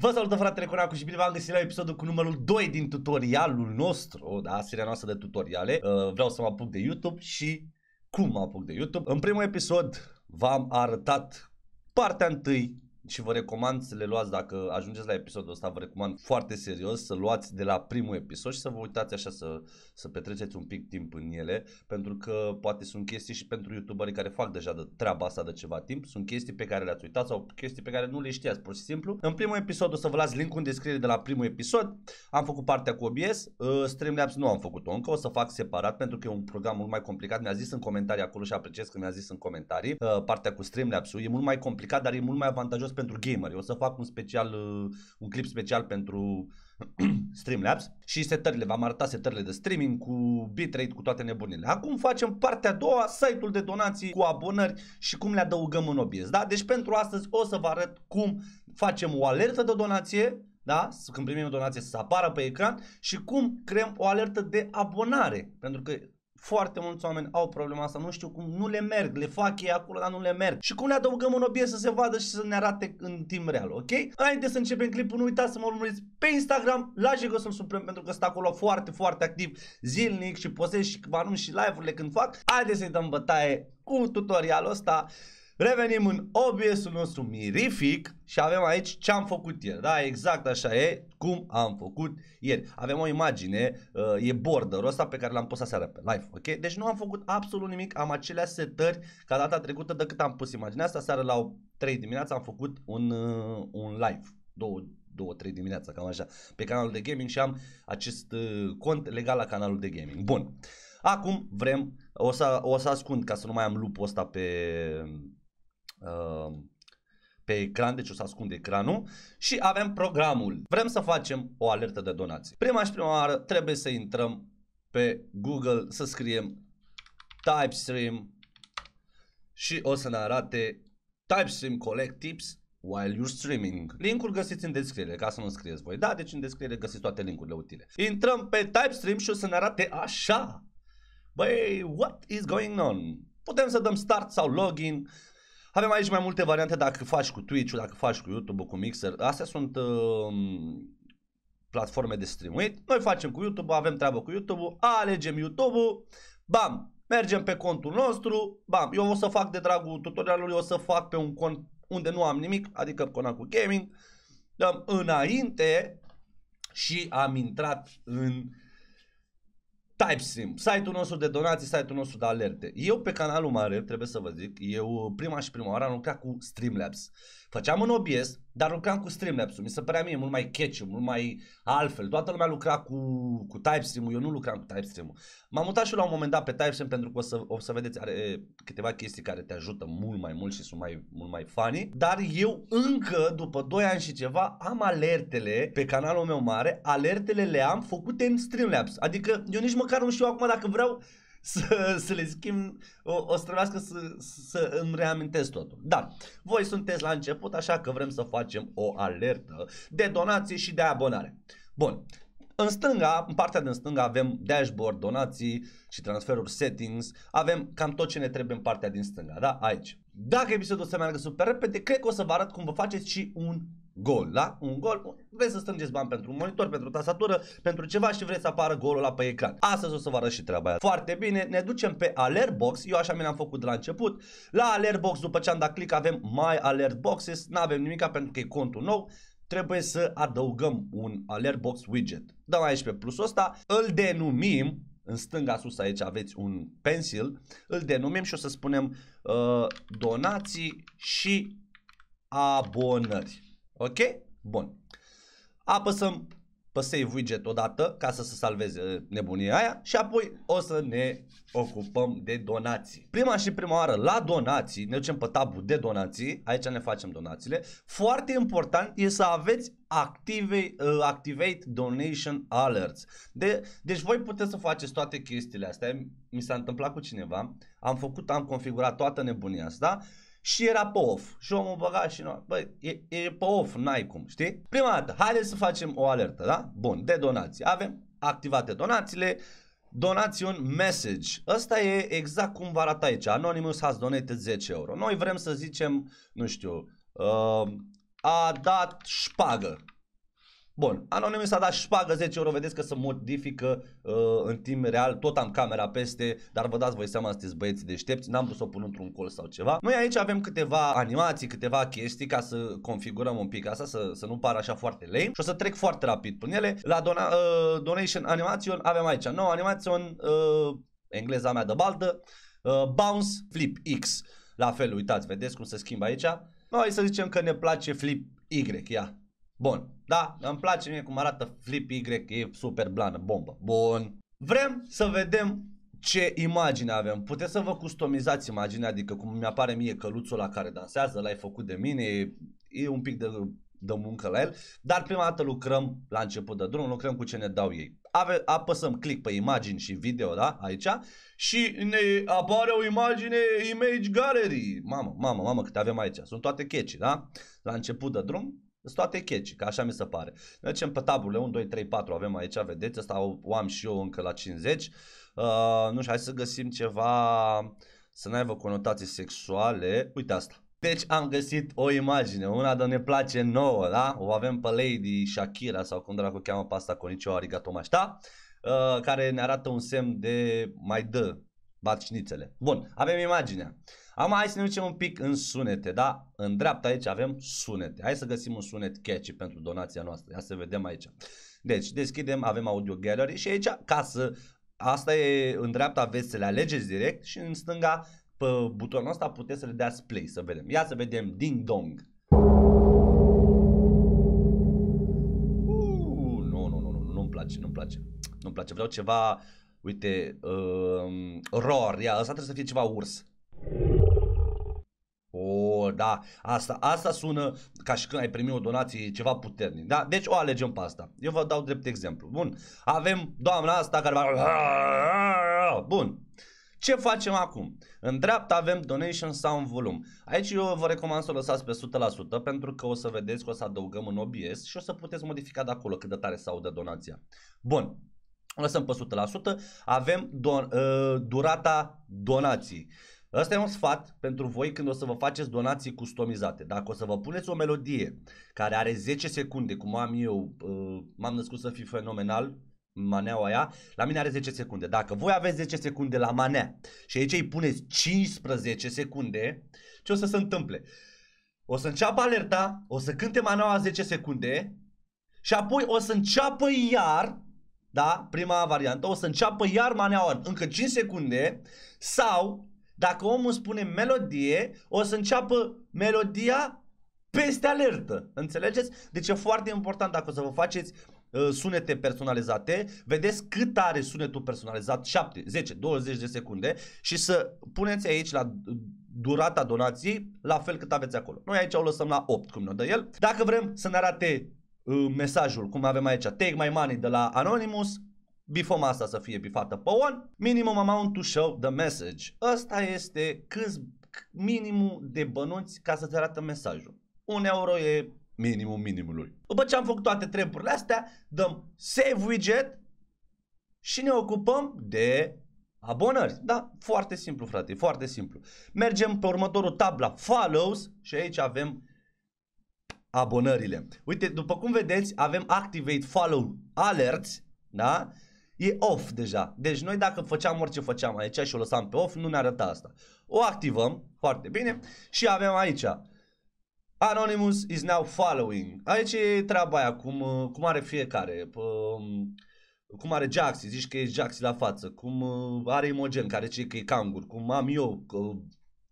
Vă salută fratele Conacu și bine v-am găsit la episodul cu numărul 2 din tutorialul nostru, da, seria noastră de tutoriale. Uh, vreau să mă apuc de YouTube și cum mă apuc de YouTube. În primul episod v-am arătat partea întâi și vă recomand să le luați dacă ajungeți la episodul ăsta, vă recomand foarte serios să luați de la primul episod și să vă uitați așa să, să petreceți un pic timp în ele, pentru că poate sunt chestii și pentru youtuberii care fac deja de treaba asta de ceva timp, sunt chestii pe care le-ați uitat sau chestii pe care nu le știați pur și simplu. În primul episod o să vă las linkul în descriere de la primul episod, am făcut partea cu OBS, uh, Streamlabs nu am făcut-o încă, o să fac separat pentru că e un program mult mai complicat, mi-a zis în comentarii acolo și apreciez că mi-a zis în comentarii, uh, partea cu Streamlabs-ul e mult mai complicat, dar e mult mai avantajos pentru gameri. O să fac un special, uh, un clip special pentru Streamlabs și setările, v-am arătat setările de streaming cu bitrate, cu toate nebunile. Acum facem partea a doua, site-ul de donații cu abonări și cum le adăugăm în OBS, da? Deci pentru astăzi o să vă arăt cum facem o alertă de donație, da? Când primim o donație să apară pe ecran și cum creăm o alertă de abonare, pentru că foarte mulți oameni au problema asta, nu știu cum, nu le merg, le fac ei acolo, dar nu le merg. Și cum le adăugăm un obiect să se vadă și să ne arate în timp real, ok? Înainte să începem clipul, nu uitați să mă urmăriți pe Instagram, la Jegosul Suprem, pentru că sunt acolo foarte, foarte activ, zilnic și postez și anunț și live-urile când fac. Haideți să-i dăm bătaie cu tutorialul ăsta. Revenim în OBS-ul nostru mirific și avem aici ce am făcut ieri. Da, exact așa e cum am făcut ieri. Avem o imagine, uh, e borderul ăsta pe care l-am pus aseară pe live, ok? Deci nu am făcut absolut nimic, am aceleași setări ca data trecută cât am pus imaginea asta. Seara la 3 dimineața am făcut un, uh, un live, două, 2-3 dimineața, cam așa, pe canalul de gaming și am acest uh, cont legal la canalul de gaming. Bun. Acum vrem, o să, o să ascund ca să nu mai am lupul ăsta pe, Ehm, pe ecran, deci o să ascund ecranul și avem programul. Vrem să facem o alertă de donații. Prima și prima oară trebuie să intrăm pe Google, să scriem TypeStream și o să ne arate TypeStream Collect Tips while you're streaming. Linkul găsiți în descriere, ca să nu scrieți voi. Da, deci în descriere găsiți toate linkurile utile. Intrăm pe TypeStream și o să ne arate așa. Băi, what is going on? Putem să dăm start sau login, avem aici mai multe variante dacă faci cu Twitch-ul, dacă faci cu YouTube-ul, cu Mixer. Astea sunt uh, platforme de streamuit. Noi facem cu YouTube-ul, avem treabă cu YouTube-ul, alegem YouTube-ul, bam, mergem pe contul nostru, bam, eu o să fac de dragul tutorialului, o să fac pe un cont unde nu am nimic, adică Conacu Gaming, dăm înainte și am intrat în uh, TypeSim, site-ul nostru de donații, site-ul nostru de alerte. Eu pe canalul mare, trebuie să vă zic, eu prima și prima oară am lucrat cu Streamlabs. Făceam în OBS, dar lucram cu Streamlabs-ul. Mi se părea mie mult mai catchy, mult mai altfel. Toată lumea lucra cu, cu TypeStream-ul, eu nu lucram cu TypeStream-ul. M-am mutat și la un moment dat pe TypeStream pentru că o să, o să vedeți are câteva chestii care te ajută mult mai mult și sunt mai, mult mai funny. Dar eu încă, după 2 ani și ceva, am alertele pe canalul meu mare, alertele le am făcute în Streamlabs. Adică eu nici măcar nu știu acum dacă vreau să, să le schimb, o, o să trebuiască să, să îmi reamintesc totul. Dar voi sunteți la început, așa că vrem să facem o alertă de donații și de abonare. Bun, în stânga, în partea din stânga avem dashboard, donații și transferuri, settings, avem cam tot ce ne trebuie în partea din stânga, da? Aici. Dacă episodul se meargă super repede, cred că o să vă arăt cum vă faceți și un gol, da? Un gol, vreți să strângeți bani pentru un monitor, pentru o pentru ceva și vreți să apară golul la pe ecran. Astăzi o să vă arăt și treaba aia. Foarte bine, ne ducem pe Alert Box. eu așa mi l-am făcut de la început. La Alert Box, după ce am dat click, avem My Alert Boxes, Nu avem nimica pentru că e contul nou, trebuie să adăugăm un Alert Box widget. Dăm aici pe plusul ăsta, îl denumim, în stânga sus aici aveți un pencil, îl denumim și o să spunem uh, donații și abonări. Ok? Bun. Apăsăm pe Save Widget odată ca să se salveze nebunia aia și apoi o să ne ocupăm de donații. Prima și prima oară la donații, ne ducem pe tabul de donații, aici ne facem donațiile. Foarte important e să aveți active, uh, Activate Donation Alerts. De, deci voi puteți să faceți toate chestiile astea. Mi s-a întâmplat cu cineva, am făcut, am configurat toată nebunia asta și era pe off. Și omul băga și nu. Băi, e, e pe off, n-ai cum, știi? Prima dată, haideți să facem o alertă, da? Bun, de donații. Avem activate donațiile, donați un message. Ăsta e exact cum va arată aici. Anonymous has donated 10 euro. Noi vrem să zicem, nu știu, uh, a dat șpagă. Bun, anonim s-a dat șpagă 10 euro, vedeți că se modifică uh, în timp real, tot am camera peste, dar vă dați voi seama, sunteți băieți deștepți, n-am vrut să o pun într-un col sau ceva. Noi aici avem câteva animații, câteva chestii ca să configurăm un pic asta, să, să nu pară așa foarte lame și o să trec foarte rapid prin ele. La dona, uh, Donation Animation avem aici, nou animation, uh, engleza mea de baltă, uh, Bounce Flip X. La fel, uitați, vedeți cum se schimbă aici? Noi să zicem că ne place Flip Y, ia, Bun. Da, îmi place mie cum arată Flip Y, e super blană, bombă. Bun. Vrem să vedem ce imagine avem. Puteți să vă customizați imaginea, adică cum mi-apare mie căluțul la care dansează, l-ai făcut de mine, e, e un pic de, de muncă la el, dar prima dată lucrăm la început de drum, lucrăm cu ce ne dau ei. Ave, apăsăm click pe imagini și video, da, aici, și ne apare o imagine Image Gallery. Mamă, mamă, mamă, câte avem aici. Sunt toate catchy, da? La început de drum, sunt toate catchy, că așa mi se pare. Mergem pe tabule 1, 2, 3, 4 avem aici, vedeți, asta o, am și eu încă la 50. Uh, nu știu, hai să găsim ceva să n-aibă conotații sexuale. Uite asta. Deci am găsit o imagine, una de ne place nouă, da? O avem pe Lady Shakira sau cum dracu cheamă pe asta Conicio Arigato Mașta, da? uh, care ne arată un semn de mai dă, bat șnițele. Bun, avem imaginea. Am hai să ne ducem un pic în sunete, da? În dreapta aici avem sunete. Hai să găsim un sunet catchy pentru donația noastră. Ia să vedem aici. Deci, deschidem, avem audio gallery și aici, ca să... Asta e, în dreapta aveți să le alegeți direct și în stânga, pe butonul ăsta, puteți să le dați play, să vedem. Ia să vedem Ding Dong. nu, nu, nu, nu, nu-mi place, nu-mi place. Nu-mi place, vreau ceva, uite, uh, roar, ia, ăsta trebuie să fie ceva urs da, asta, asta sună ca și când ai primit o donație ceva puternic, da? Deci o alegem pe asta. Eu vă dau drept exemplu. Bun, avem doamna asta care va... Bun, ce facem acum? În dreapta avem donation Sound Volume. volum. Aici eu vă recomand să o lăsați pe 100% pentru că o să vedeți că o să adăugăm în OBS și o să puteți modifica de acolo cât de tare se audă donația. Bun, lăsăm pe 100%. Avem don, uh, durata donației. Ăsta e un sfat pentru voi când o să vă faceți donații customizate. Dacă o să vă puneți o melodie care are 10 secunde, cum am eu, uh, m-am născut să fiu fenomenal, maneaua aia, la mine are 10 secunde. Dacă voi aveți 10 secunde la manea și aici îi puneți 15 secunde, ce o să se întâmple? O să înceapă alerta, o să cânte maneaua 10 secunde și apoi o să înceapă iar, da, prima variantă, o să înceapă iar maneaua încă 5 secunde sau dacă omul spune melodie, o să înceapă melodia peste alertă. Înțelegeți? Deci e foarte important dacă o să vă faceți uh, sunete personalizate, vedeți cât are sunetul personalizat, 7, 10, 20 de secunde și să puneți aici la durata donației, la fel cât aveți acolo. Noi aici o lăsăm la 8, cum ne dă el. Dacă vrem să ne arate uh, mesajul, cum avem aici, take my money de la Anonymous, bifăm asta să fie bifată pe on, minimum amount to show the message. Ăsta este cât minimul de bănuți ca să-ți arată mesajul. Un euro e minimum minimului. După ce am făcut toate treburile astea, dăm save widget și ne ocupăm de abonări. Da, foarte simplu frate, foarte simplu. Mergem pe următorul tab la follows și aici avem abonările. Uite, după cum vedeți, avem activate follow alerts, da? E off deja. Deci noi dacă făceam orice făceam aici și o lăsam pe off, nu ne arăta asta. O activăm, foarte bine, și avem aici Anonymous is now following. Aici e treaba aia, cum, uh, cum are fiecare. Um, cum are Jaxi, zici că e Jaxi la față. Cum uh, are Imogen, care zice că e Kangur. Cum am eu, că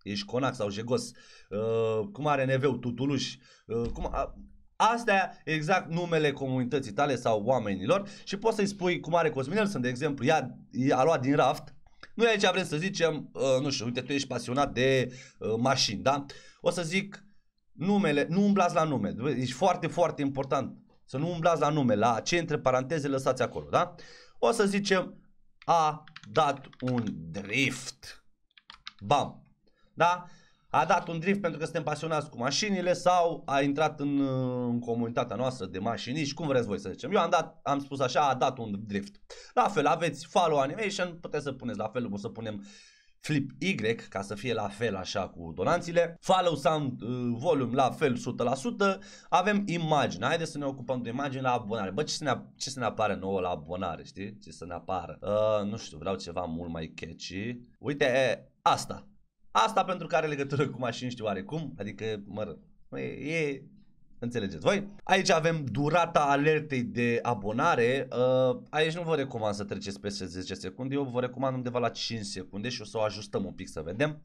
ești Conac sau Jegos. Uh, cum are Neveu, Tutuluș. Cum, a, Astea exact numele comunității tale sau oamenilor și poți să-i spui cum are Cosminel, sunt de exemplu, ea a luat din raft, Nu e aici vrem să zicem, uh, nu știu, uite, tu ești pasionat de uh, mașini, da? O să zic numele, nu umblați la nume, ești foarte, foarte important să nu umblați la nume, la ce între paranteze lăsați acolo, da? O să zicem, a dat un drift. Bam. Da? a dat un drift pentru că suntem pasionați cu mașinile sau a intrat în, uh, în comunitatea noastră de mașiniști, cum vreți voi să zicem. Eu am dat, am spus așa, a dat un drift. La fel, aveți follow animation, puteți să puneți la fel, o să punem Flip Y ca să fie la fel așa cu donanțile. Follow sound uh, volume la fel 100%. Avem imagine. Haideți să ne ocupăm de imagine la abonare. Bă, ce să ne, ce să ne apare nouă la abonare, știi? Ce să ne apară? Uh, nu știu, vreau ceva mult mai catchy. Uite, e, asta. Asta pentru că are legătură cu mașini știu oarecum, adică, mă, rog, e, e Înțelegeți voi? Aici avem durata alertei de abonare. Uh, aici nu vă recomand să treceți peste 10 secunde. Eu vă recomand undeva la 5 secunde și o să o ajustăm un pic să vedem.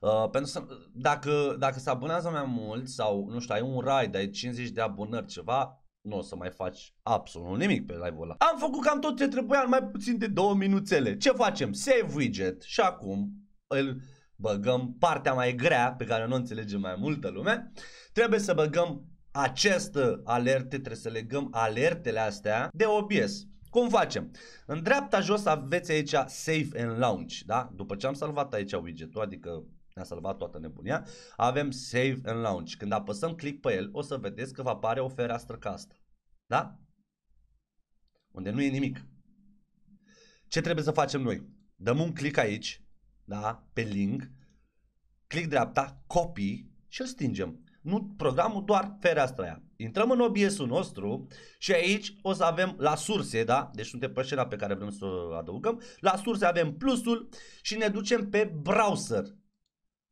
Uh, pentru să, dacă, dacă se abonează mai mult sau, nu știu, ai un raid, ai 50 de abonări, ceva, nu o să mai faci absolut nimic pe live-ul ăla. Am făcut cam tot ce trebuia în mai puțin de două minuțele. Ce facem? Save widget și acum îl băgăm partea mai grea pe care nu o înțelege mai multă lume. Trebuie să băgăm această alerte, trebuie să legăm alertele astea de OBS. Cum facem? În dreapta jos aveți aici Save and Launch, da? După ce am salvat aici widget-ul, adică ne-a salvat toată nebunia, avem Save and Launch. Când apăsăm click pe el, o să vedeți că va apare o fereastră ca asta, da? Unde nu e nimic. Ce trebuie să facem noi? Dăm un click aici, da? pe link, click dreapta, copy și îl stingem. Nu programul, doar fereastra aia. Intrăm în OBS-ul nostru și aici o să avem la surse, da? Deci suntem pe pe care vrem să o adăugăm. La surse avem plusul și ne ducem pe browser.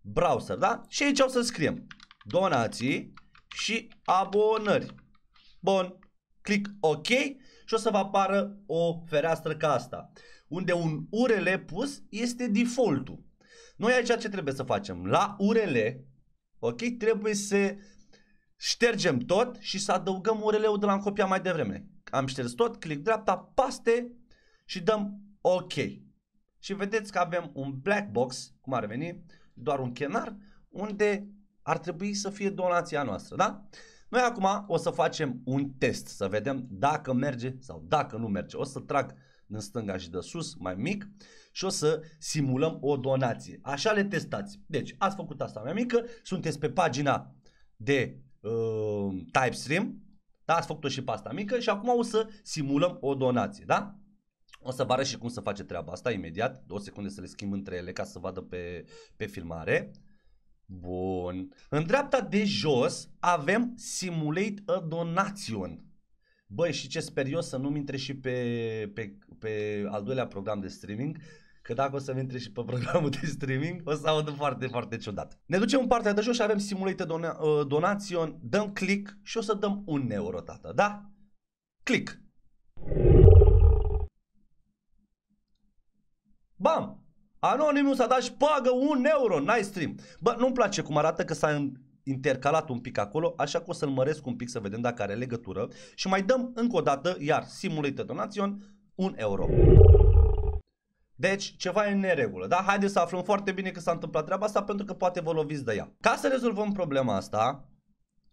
Browser, da? Și aici o să scriem donații și abonări. Bun, click OK și o să vă apară o fereastră ca asta unde un URL pus este defaultul. Noi aici ce trebuie să facem? La URL, ok, trebuie să ștergem tot și să adăugăm URL-ul de la copia mai devreme. Am șters tot, click dreapta, paste și dăm OK. Și vedeți că avem un black box, cum ar veni, doar un chenar, unde ar trebui să fie donația noastră, da? Noi acum o să facem un test, să vedem dacă merge sau dacă nu merge. O să trag din stânga și de sus, mai mic, și o să simulăm o donație. Așa le testați. Deci, ați făcut asta mai mică, sunteți pe pagina de uh, TypeStream, da, ați făcut-o și pe asta mică și acum o să simulăm o donație, da? O să vă arăt și cum să face treaba asta imediat, două secunde să le schimb între ele ca să vadă pe, pe filmare. Bun. În dreapta de jos avem Simulate a Donation. Băi, și ce sper eu să nu-mi intre și pe, pe, pe al doilea program de streaming, că dacă o să-mi intre și pe programul de streaming, o să audă foarte, foarte ciudat. Ne ducem în partea de jos și avem simulate dona- uh, donațion, dăm click și o să dăm un euro, tată, da? Click! Bam! s a dat și pagă un euro, nice stream. Bă, nu-mi place cum arată că s-a intercalat un pic acolo, așa că o să-l măresc un pic să vedem dacă are legătură și mai dăm încă o dată, iar simulată donațion un euro. Deci, ceva e în neregulă, da? Haideți să aflăm foarte bine că s-a întâmplat treaba asta pentru că poate vă loviți de ea. Ca să rezolvăm problema asta,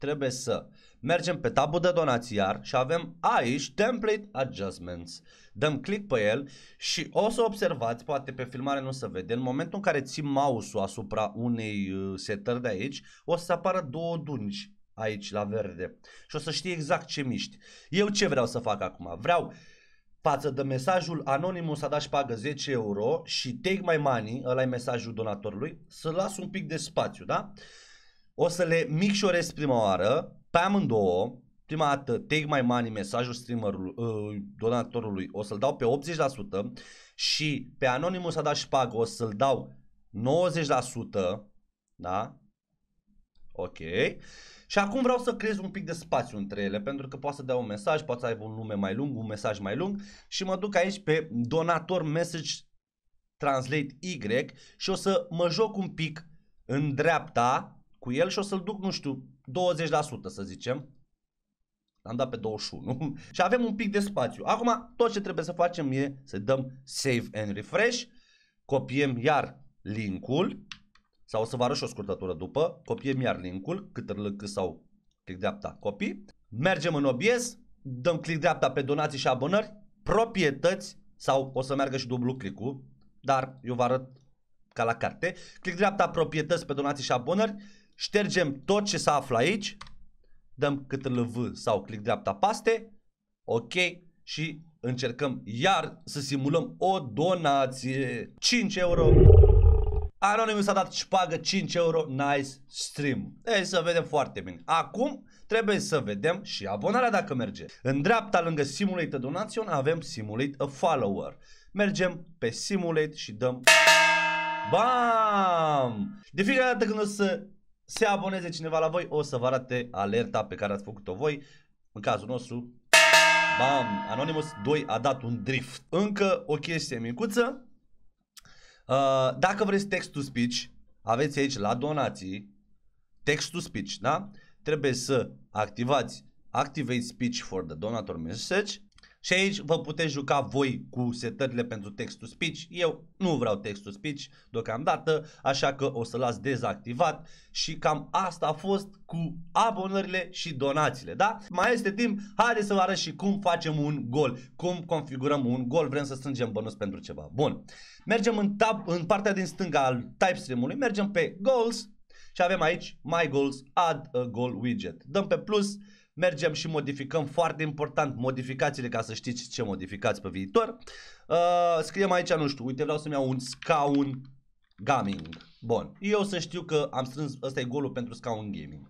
trebuie să mergem pe tabul de donații iar și avem aici template adjustments. Dăm click pe el și o să observați, poate pe filmare nu se vede, în momentul în care ții mouse-ul asupra unei uh, setări de aici, o să apară două dungi aici la verde și o să știi exact ce miști. Eu ce vreau să fac acum? Vreau față de mesajul Anonymous a dat și pagă 10 euro și take my money, ăla e mesajul donatorului, să las un pic de spațiu, da? o să le micșorez prima oară, pe amândouă, prima dată take my money mesajul streamerului, uh, donatorului, o să-l dau pe 80% și pe Anonymous a dat pag. o să-l dau 90%, da? Ok. Și acum vreau să creez un pic de spațiu între ele, pentru că poate să dea un mesaj, poate să aibă un nume mai lung, un mesaj mai lung și mă duc aici pe donator message translate Y și o să mă joc un pic în dreapta cu el și o să-l duc, nu știu, 20% să zicem. L-am dat pe 21 și avem un pic de spațiu. Acum tot ce trebuie să facem e să dăm Save and Refresh, copiem iar linkul sau o să vă arăt și o scurtătură după, copiem iar linkul, cât cât sau click dreapta, copii. Mergem în obiez, dăm click dreapta pe donații și abonări, proprietăți sau o să meargă și dublu click-ul, dar eu vă arăt ca la carte. Click dreapta proprietăți pe donații și abonări, Ștergem tot ce se află aici. Dăm cât v sau clic dreapta paste. Ok. Și încercăm iar să simulăm o donație. 5 euro. Anonymous a dat și pagă 5 euro, nice stream. Ei, să vedem foarte bine. Acum trebuie să vedem și abonarea dacă merge. În dreapta lângă Simulate a Donation avem Simulate a Follower. Mergem pe Simulate și dăm... Bam! De fiecare dată când o să se aboneze cineva la voi, o să vă arate alerta pe care ați făcut-o voi. În cazul nostru, bam, Anonymous 2 a dat un drift. Încă o chestie micuță. Uh, dacă vreți text-to-speech, aveți aici la donații text-to-speech, da? Trebuie să activați Activate Speech for the Donator Message și aici vă puteți juca voi cu setările pentru text to speech. Eu nu vreau text to speech deocamdată, așa că o să las dezactivat și cam asta a fost cu abonările și donațiile, da? Mai este timp, haideți să vă arăt și cum facem un gol, cum configurăm un gol, vrem să strângem bănuți pentru ceva. Bun, mergem în, tab, în partea din stânga al TypeStream-ului, mergem pe Goals și avem aici My Goals, Add a Goal Widget. Dăm pe plus, mergem și modificăm foarte important modificațiile ca să știți ce modificați pe viitor. Uh, scriem aici, nu știu, uite vreau să-mi iau un scaun gaming. Bun, eu să știu că am strâns, ăsta e golul pentru scaun gaming.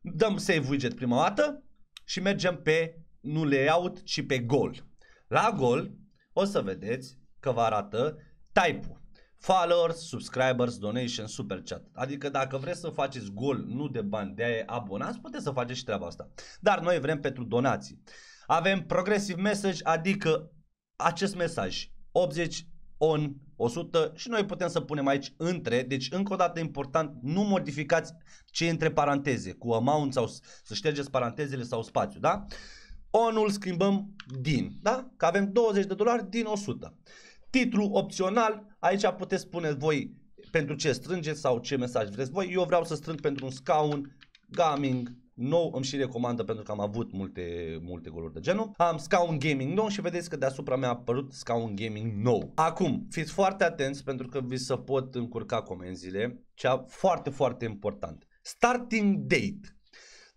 Dăm save widget prima dată și mergem pe, nu layout, ci pe gol. La gol o să vedeți că vă arată type-ul followers, subscribers, donation, super chat. Adică dacă vreți să faceți gol, nu de bani, de abonați, puteți să faceți și treaba asta. Dar noi vrem pentru donații. Avem progressive message, adică acest mesaj 80 on 100 și noi putem să punem aici între, deci încă o dată important, nu modificați ce între paranteze, cu amount sau să ștergeți parantezele sau spațiu, da? Onul schimbăm din, da? Că avem 20 de dolari din 100 titlu opțional, aici puteți spune voi pentru ce strângeți sau ce mesaj vreți voi. Eu vreau să strâng pentru un scaun gaming nou, îmi și recomandă pentru că am avut multe, multe goluri de genul. Am scaun gaming nou și vedeți că deasupra mi-a apărut scaun gaming nou. Acum, fiți foarte atenți pentru că vi se pot încurca comenzile, cea foarte, foarte important. Starting date.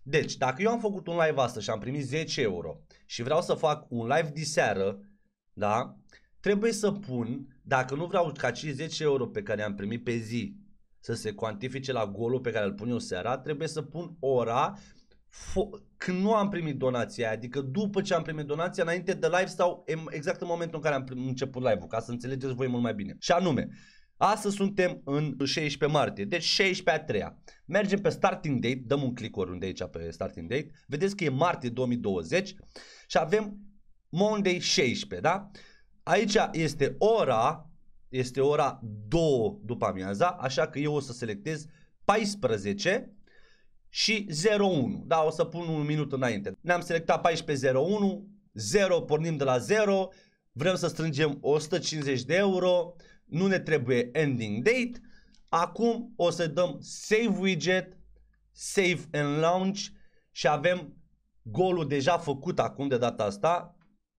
Deci, dacă eu am făcut un live astăzi și am primit 10 euro și vreau să fac un live diseară, da, trebuie să pun, dacă nu vreau ca cei 10 euro pe care am primit pe zi să se cuantifice la golul pe care îl pun eu seara, trebuie să pun ora fo- când nu am primit donația adică după ce am primit donația, înainte de live sau exact în momentul în care am început live-ul, ca să înțelegeți voi mult mai bine. Și anume, Astăzi suntem în 16 martie, deci 16 a treia. Mergem pe starting date, dăm un click oriunde aici pe starting date. Vedeți că e martie 2020 și avem Monday 16, da? Aici este ora, este ora 2 după amiaza, așa că eu o să selectez 14 și 01. Da, o să pun un minut înainte. Ne-am selectat 1401, 0 pornim de la 0, vrem să strângem 150 de euro, nu ne trebuie ending date. Acum o să dăm save widget, save and launch și avem golul deja făcut acum de data asta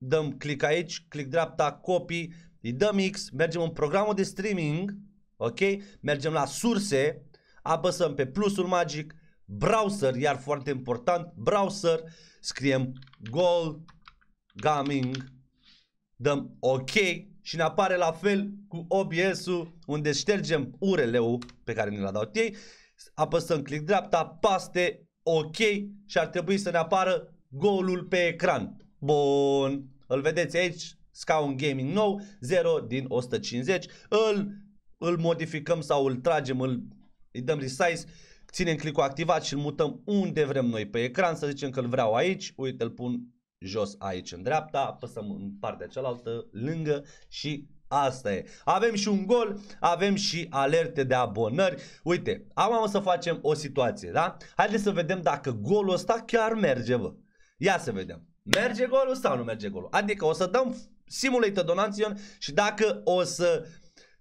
dăm click aici, click dreapta, copy, îi dăm X, mergem în programul de streaming, ok? Mergem la surse, apăsăm pe plusul magic, browser, iar foarte important, browser, scriem Goal Gaming, dăm OK și ne apare la fel cu OBS-ul unde ștergem URL-ul pe care ne l-a dat ei, apăsăm click dreapta, paste, OK și ar trebui să ne apară golul pe ecran. Bun. Îl vedeți aici, scaun gaming nou, 0 din 150. Îl, îl modificăm sau îl tragem, îl, îi dăm resize, ținem clicul activat și îl mutăm unde vrem noi pe ecran. Să zicem că îl vreau aici, uite îl pun jos aici în dreapta, apăsăm în partea cealaltă, lângă și Asta e. Avem și un gol, avem și alerte de abonări. Uite, am să facem o situație, da? Haideți să vedem dacă golul ăsta chiar merge, vă. Ia să vedem. Merge golul sau nu merge golul? Adică o să dăm simulated donațion și dacă o să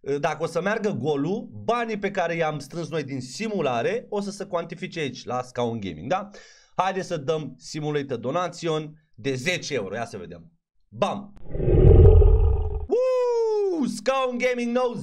eh, dacă o să meargă golul, banii pe care i-am strâns noi din simulare o să se cuantifice aici la Scaun Gaming, da? Haideți să dăm simulated donațion de 10 euro, ia să vedem. Bam! Uuu, Scaun Gaming nou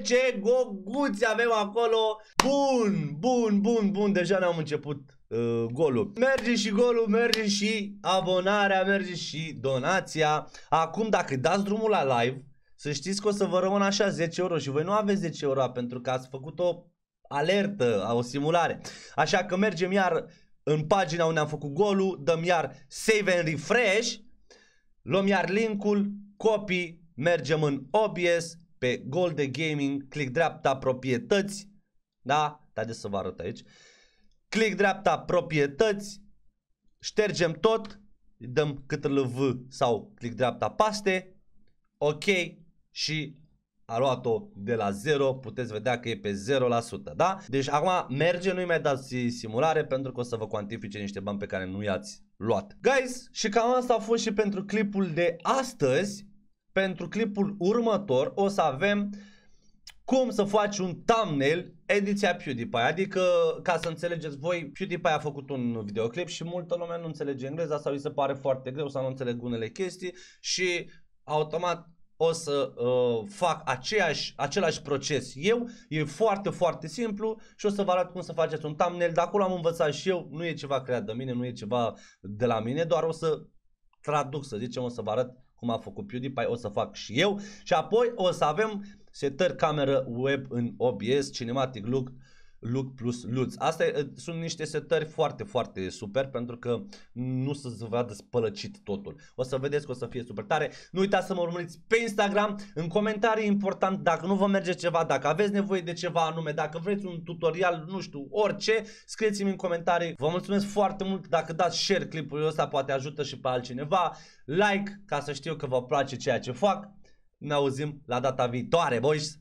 10 goguți avem acolo. Bun, bun, bun, bun, deja ne-am început Ă, golul. Merge și golul, merge și abonarea, merge și donația. Acum dacă dați drumul la live, să știți că o să vă rămân așa 10 euro și voi nu aveți 10 euro pentru că ați făcut o alertă, o simulare. Așa că mergem iar în pagina unde am făcut golul, dăm iar save and refresh, luăm iar linkul, copy, mergem în OBS, pe Gold de Gaming, click dreapta, proprietăți, da? Haideți să vă arăt aici click dreapta proprietăți, ștergem tot, dăm ctrl V sau click dreapta paste, ok și a luat-o de la 0, puteți vedea că e pe 0%, da? Deci acum merge, nu-i mai dați simulare pentru că o să vă cuantifice niște bani pe care nu i-ați luat. Guys, și cam asta a fost și pentru clipul de astăzi. Pentru clipul următor o să avem cum să faci un thumbnail ediția PewDiePie, adică ca să înțelegeți voi, PewDiePie a făcut un videoclip și multă lume nu înțelege engleza sau îi se pare foarte greu sau nu înțeleg unele chestii și automat o să uh, fac aceeași, același proces eu, e foarte, foarte simplu și o să vă arăt cum să faceți un thumbnail, de acolo am învățat și eu, nu e ceva creat de mine, nu e ceva de la mine, doar o să traduc, să zicem, o să vă arăt cum a făcut PewDiePie, o să fac și eu și apoi o să avem Setări, cameră, web în OBS, cinematic look, look plus LUTS. Asta sunt niște setări foarte, foarte super pentru că nu să se vadă spălăcit totul. O să vedeți că o să fie super tare. Nu uitați să mă urmăriți pe Instagram, în comentarii important dacă nu vă merge ceva, dacă aveți nevoie de ceva anume, dacă vreți un tutorial, nu știu, orice, scrieți-mi în comentarii. Vă mulțumesc foarte mult dacă dați share clipul ăsta, poate ajută și pe altcineva. Like ca să știu că vă place ceea ce fac. Ne auzim la data viitoare, boys!